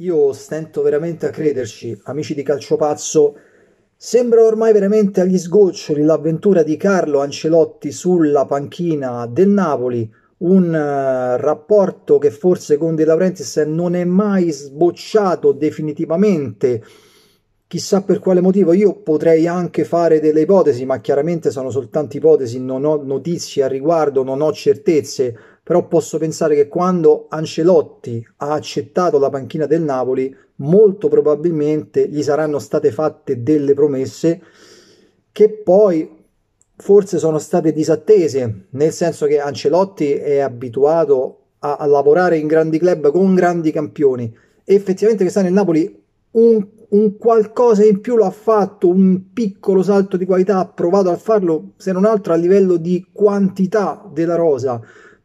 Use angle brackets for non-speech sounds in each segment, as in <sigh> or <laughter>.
io stento veramente a crederci, amici di calcio pazzo. sembra ormai veramente agli sgoccioli l'avventura di Carlo Ancelotti sulla panchina del Napoli, un uh, rapporto che forse con De Laurentiis non è mai sbocciato definitivamente chissà per quale motivo. Io potrei anche fare delle ipotesi, ma chiaramente sono soltanto ipotesi, non ho notizie al riguardo, non ho certezze, però posso pensare che quando Ancelotti ha accettato la panchina del Napoli, molto probabilmente gli saranno state fatte delle promesse che poi forse sono state disattese, nel senso che Ancelotti è abituato a, a lavorare in grandi club con grandi campioni. E effettivamente che sta nel Napoli un un qualcosa in più l'ha fatto, un piccolo salto di qualità ha provato a farlo, se non altro a livello di quantità della rosa.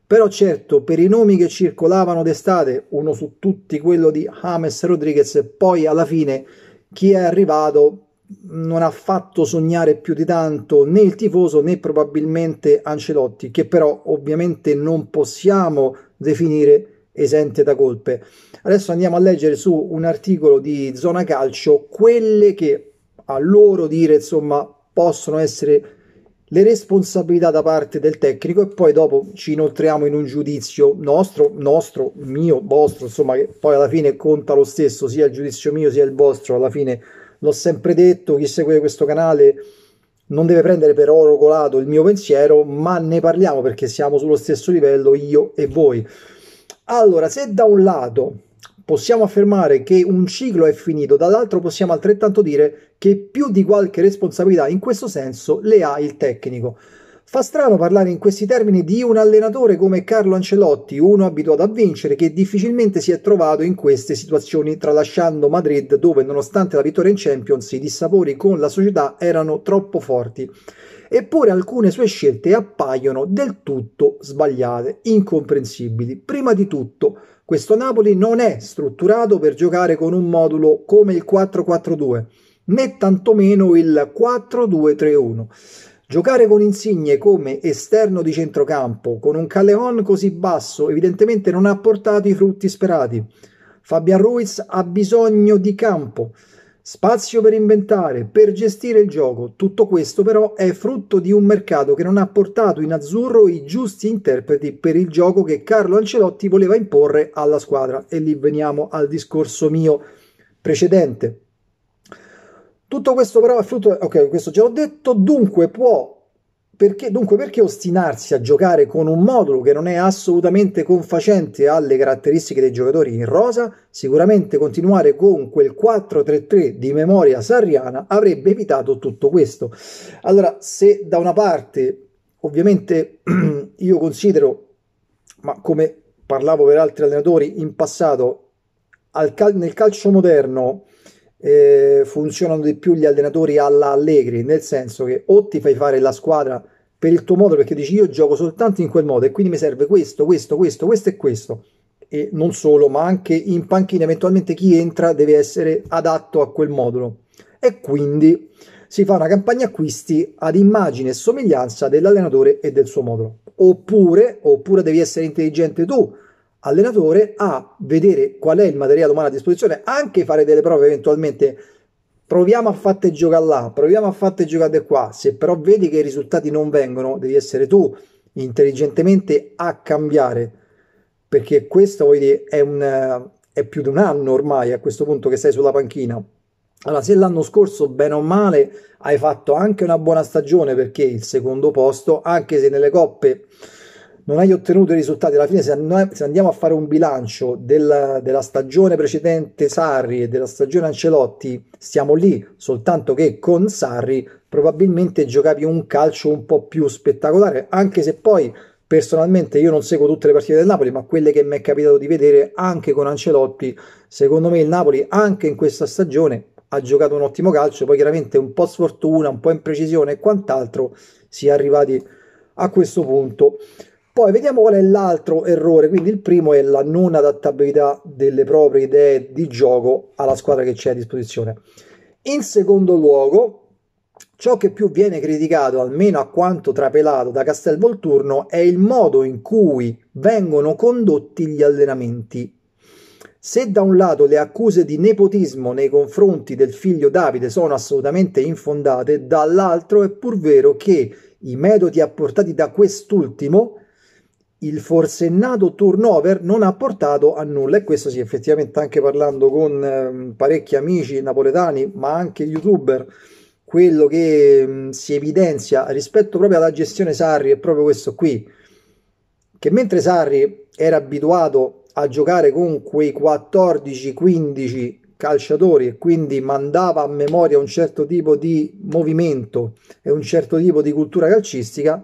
Però certo, per i nomi che circolavano d'estate, uno su tutti quello di James Rodriguez, poi alla fine chi è arrivato non ha fatto sognare più di tanto né il tifoso né probabilmente Ancelotti, che però ovviamente non possiamo definire esente da colpe. Adesso andiamo a leggere su un articolo di Zona Calcio quelle che a loro dire insomma possono essere le responsabilità da parte del tecnico e poi dopo ci inoltriamo in un giudizio nostro, nostro, mio, vostro, insomma che poi alla fine conta lo stesso, sia il giudizio mio sia il vostro, alla fine l'ho sempre detto, chi segue questo canale non deve prendere per oro colato il mio pensiero, ma ne parliamo perché siamo sullo stesso livello io e voi. Allora, se da un lato possiamo affermare che un ciclo è finito, dall'altro possiamo altrettanto dire che più di qualche responsabilità in questo senso le ha il tecnico. Fa strano parlare in questi termini di un allenatore come Carlo Ancelotti, uno abituato a vincere, che difficilmente si è trovato in queste situazioni, tralasciando Madrid, dove nonostante la vittoria in Champions i dissapori con la società erano troppo forti eppure alcune sue scelte appaiono del tutto sbagliate, incomprensibili. Prima di tutto, questo Napoli non è strutturato per giocare con un modulo come il 4-4-2, né tantomeno il 4-2-3-1. Giocare con Insigne come esterno di centrocampo, con un Calleon così basso, evidentemente non ha portato i frutti sperati. Fabian Ruiz ha bisogno di campo. Spazio per inventare, per gestire il gioco. Tutto questo però è frutto di un mercato che non ha portato in azzurro i giusti interpreti per il gioco che Carlo Ancelotti voleva imporre alla squadra. E lì veniamo al discorso mio precedente. Tutto questo però è frutto, ok, questo già l'ho detto, dunque può perché, dunque, perché ostinarsi a giocare con un modulo che non è assolutamente confacente alle caratteristiche dei giocatori in rosa? Sicuramente continuare con quel 4-3-3 di memoria sarriana avrebbe evitato tutto questo. Allora, se da una parte, ovviamente, <clears throat> io considero, ma come parlavo per altri allenatori in passato, cal- nel calcio moderno eh, funzionano di più gli allenatori alla Allegri, nel senso che o ti fai fare la squadra per il tuo modo perché dici io gioco soltanto in quel modo e quindi mi serve questo, questo, questo, questo e questo. E non solo, ma anche in panchina eventualmente chi entra deve essere adatto a quel modulo. E quindi si fa una campagna acquisti ad immagine e somiglianza dell'allenatore e del suo modulo. Oppure, oppure devi essere intelligente tu allenatore a vedere qual è il materiale umano a disposizione, anche fare delle prove eventualmente. Proviamo a fatte giocare là, proviamo a fatte giocate qua. Se però vedi che i risultati non vengono, devi essere tu intelligentemente a cambiare. Perché questo vuol dire è, un, è più di un anno ormai a questo punto che sei sulla panchina. Allora, se l'anno scorso, bene o male, hai fatto anche una buona stagione perché il secondo posto, anche se nelle coppe non hai ottenuto i risultati. Alla fine, se, noi, se andiamo a fare un bilancio del, della stagione precedente Sarri e della stagione Ancelotti, stiamo lì, soltanto che con Sarri probabilmente giocavi un calcio un po' più spettacolare, anche se poi personalmente io non seguo tutte le partite del Napoli, ma quelle che mi è capitato di vedere anche con Ancelotti, secondo me il Napoli anche in questa stagione ha giocato un ottimo calcio, poi chiaramente un po' sfortuna, un po' imprecisione e quant'altro si è arrivati a questo punto. Poi vediamo qual è l'altro errore, quindi il primo è la non adattabilità delle proprie idee di gioco alla squadra che c'è a disposizione. In secondo luogo, ciò che più viene criticato, almeno a quanto trapelato da Castelvolturno, è il modo in cui vengono condotti gli allenamenti. Se da un lato le accuse di nepotismo nei confronti del figlio Davide sono assolutamente infondate, dall'altro è pur vero che i metodi apportati da quest'ultimo il forsennato turnover non ha portato a nulla e questo sì effettivamente anche parlando con eh, parecchi amici napoletani ma anche youtuber quello che mh, mm, si evidenzia rispetto proprio alla gestione Sarri è proprio questo qui che mentre Sarri era abituato a giocare con quei 14-15 calciatori e quindi mandava a memoria un certo tipo di movimento e un certo tipo di cultura calcistica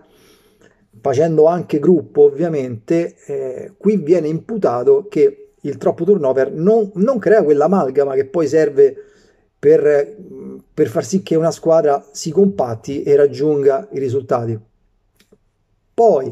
facendo anche gruppo ovviamente, eh, qui viene imputato che il troppo turnover non, non crea quell'amalgama che poi serve per, per, far sì che una squadra si compatti e raggiunga i risultati. Poi,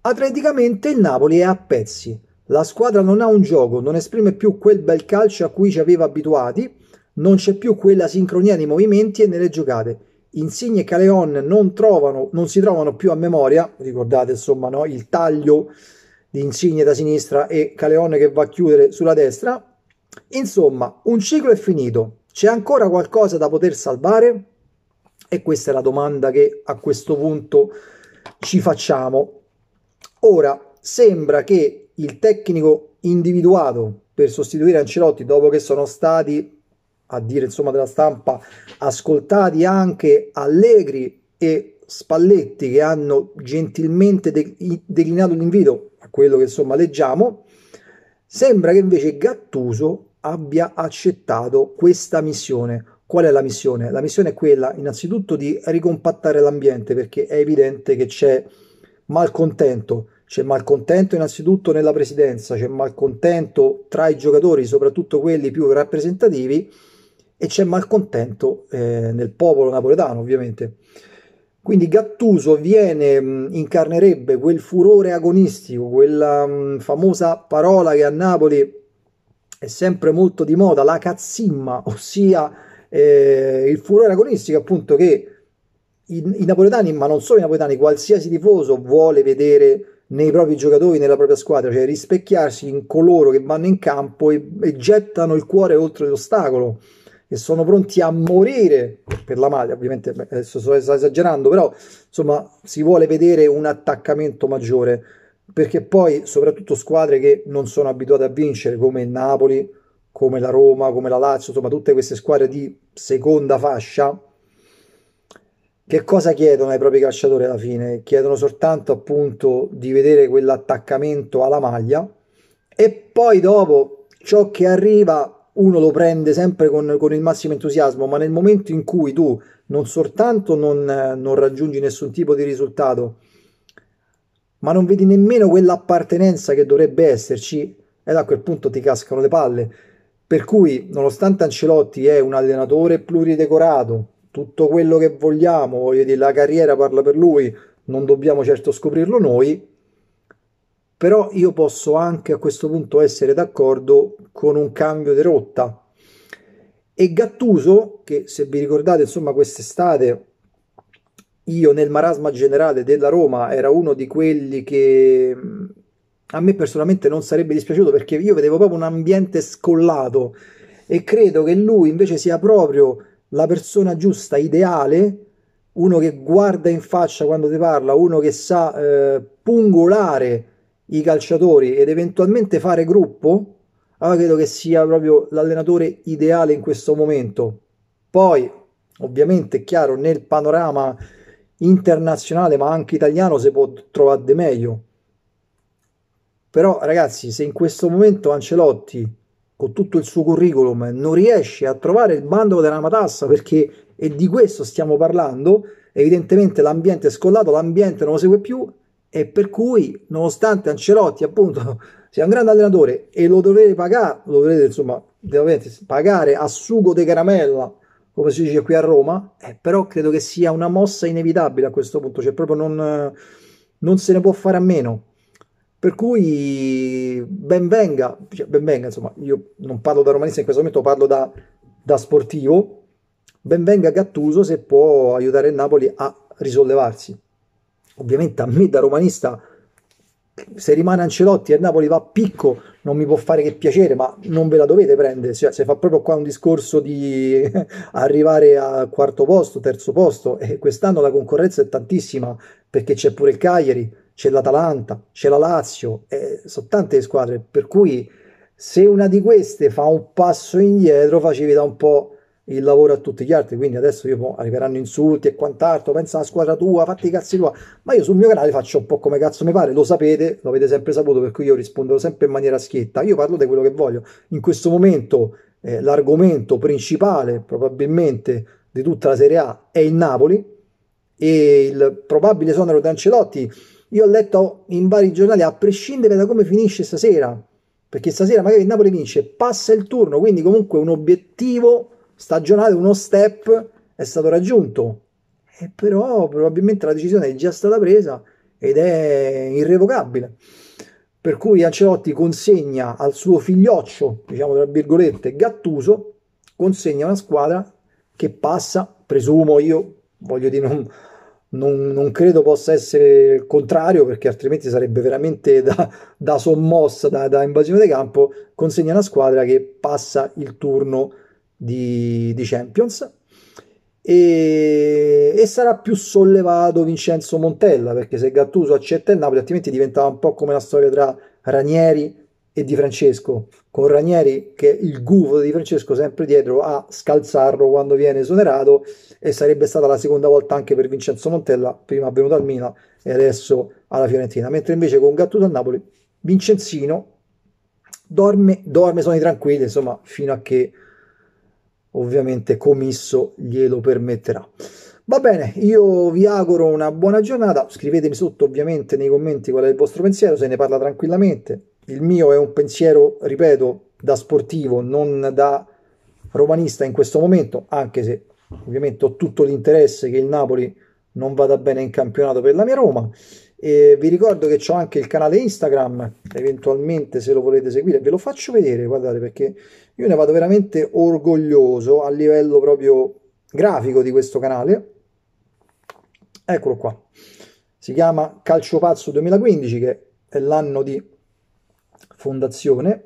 atleticamente il Napoli è a pezzi, la squadra non ha un gioco, non esprime più quel bel calcio a cui ci aveva abituati, non c'è più quella sincronia nei movimenti e nelle giocate. Insigne e Caleon non, trovano, non si trovano più a memoria, ricordate insomma no? il taglio di Insigne da sinistra e Caleon che va a chiudere sulla destra. Insomma, un ciclo è finito. C'è ancora qualcosa da poter salvare? E questa è la domanda che a questo punto ci facciamo. Ora, sembra che il tecnico individuato per sostituire Ancelotti dopo che sono stati a dire insomma della stampa, ascoltati anche Allegri e Spalletti che hanno gentilmente de- declinato l'invito a quello che insomma leggiamo, sembra che invece Gattuso abbia accettato questa missione. Qual è la missione? La missione è quella innanzitutto di ricompattare l'ambiente perché è evidente che c'è malcontento, c'è malcontento innanzitutto nella presidenza, c'è malcontento tra i giocatori, soprattutto quelli più rappresentativi e c'è malcontento eh, nel popolo napoletano, ovviamente. Quindi Gattuso viene, incarnerebbe quel furore agonistico, quella mh, famosa parola che a Napoli è sempre molto di moda, la cazzimma, <laughs> ossia eh, il furore agonistico appunto che i, i, napoletani, ma non solo i napoletani, qualsiasi tifoso vuole vedere nei propri giocatori, nella propria squadra, cioè rispecchiarsi in coloro che vanno in campo e, e gettano il cuore oltre l'ostacolo che sono pronti a morire per la maglia. ovviamente adesso sto esagerando, però insomma si vuole vedere un attaccamento maggiore, perché poi soprattutto squadre che non sono abituate a vincere come il Napoli, come la Roma, come la Lazio, insomma tutte queste squadre di seconda fascia, che cosa chiedono ai propri calciatori alla fine? Chiedono soltanto appunto di vedere quell'attaccamento alla maglia e poi dopo ciò che arriva uno lo prende sempre con, con, il massimo entusiasmo, ma nel momento in cui tu non soltanto non, non raggiungi nessun tipo di risultato, ma non vedi nemmeno quell'appartenenza che dovrebbe esserci, ed a quel punto ti cascano le palle. Per cui, nonostante Ancelotti è un allenatore pluridecorato, tutto quello che vogliamo, voglio dire, la carriera parla per lui, non dobbiamo certo scoprirlo noi, però io posso anche a questo punto essere d'accordo con un cambio di rotta. E Gattuso, che se vi ricordate, insomma, quest'estate io nel marasma generale della Roma era uno di quelli che mm, a me personalmente non sarebbe dispiaciuto perché io vedevo proprio un ambiente scollato e credo che lui invece sia proprio la persona giusta, ideale, uno che guarda in faccia quando ti parla, uno che sa eh, pungolare i calciatori ed eventualmente fare gruppo, allora credo che sia proprio l'allenatore ideale in questo momento. Poi, ovviamente, è chiaro, nel panorama internazionale ma anche italiano si può trovare di meglio. Però ragazzi, se in questo momento Ancelotti, con tutto il suo curriculum, non riesce a trovare il bando della matassa, perché è di questo stiamo parlando, evidentemente l'ambiente è scollato, l'ambiente non lo segue più e per cui nonostante Ancelotti appunto <laughs> sia un grande allenatore e lo dovrete pagare, lo dovrete insomma pagare a sugo di caramella come si dice qui a Roma, eh, però credo che sia una mossa inevitabile a questo punto, cioè proprio non, non se ne può fare a meno. Per cui ben venga, cioè ben venga, insomma, io non parlo da romanista in questo momento, parlo da, da sportivo, ben venga Gattuso se può aiutare il Napoli a risollevarsi ovviamente a me da romanista se rimane Ancelotti e Napoli va a picco non mi può fare che piacere ma non ve la dovete prendere cioè, se fa proprio qua un discorso di <laughs> arrivare a quarto posto terzo posto e eh, quest'anno la concorrenza è tantissima perché c'è pure il Cagliari c'è l'Atalanta c'è la Lazio eh, sono tante squadre per cui se una di queste fa un passo indietro facilita un po' il lavoro a tutti gli altri. Quindi adesso io, arriveranno insulti e quant'altro. Pensa alla squadra tua, fatti i cazzi tua. Ma io sul mio canale faccio un po' come cazzo mi pare, lo sapete, lo avete sempre saputo, per cui io rispondo sempre in maniera schietta. Io parlo di quello che voglio. In questo momento eh, l'argomento principale, probabilmente, di tutta la Serie A è il Napoli e il probabile sonoro di Ancelotti. Io ho letto in vari giornali, a prescindere da come finisce stasera, perché stasera magari il Napoli vince, passa il turno, quindi comunque un obiettivo stagionale uno step è stato raggiunto. E però probabilmente la decisione è già stata presa ed è irrevocabile. Per cui Ancelotti consegna al suo figlioccio, diciamo tra virgolette, Gattuso, consegna una squadra che passa, presumo io, voglio dire, non, non, non credo possa essere il contrario, perché altrimenti sarebbe veramente da, da sommossa, da, da invasione di campo, consegna una squadra che passa il turno di, di Champions e, e, sarà più sollevato Vincenzo Montella perché se Gattuso accetta il Napoli altrimenti diventava un po' come la storia tra Ranieri e Di Francesco con Ranieri che il gufo di Francesco sempre dietro a scalzarlo quando viene esonerato e sarebbe stata la seconda volta anche per Vincenzo Montella prima avvenuto al Milan e adesso alla Fiorentina mentre invece con Gattuso al Napoli Vincenzino dorme, dorme sono tranquilli insomma fino a che ovviamente Comisso glielo permetterà. Va bene, io vi auguro una buona giornata, scrivetemi sotto ovviamente nei commenti qual è il vostro pensiero, se ne parla tranquillamente. Il mio è un pensiero, ripeto, da sportivo, non da romanista in questo momento, anche se ovviamente ho tutto l'interesse che il Napoli non vada bene in campionato per la mia Roma. E vi ricordo che ho anche il canale Instagram, eventualmente se lo volete seguire, ve lo faccio vedere, guardate perché io ne vado veramente orgoglioso a livello proprio grafico di questo canale. Eccolo qua. Si chiama Calcio Pazzo 2015 che è l'anno di fondazione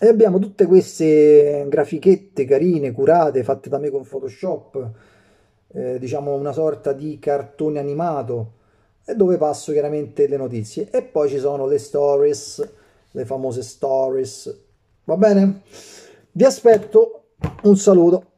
e abbiamo tutte queste grafichette carine, curate, fatte da me con Photoshop, eh, diciamo una sorta di cartone animato dove passo chiaramente le notizie e poi ci sono le stories, le famose stories. Va bene? Vi aspetto, un saluto.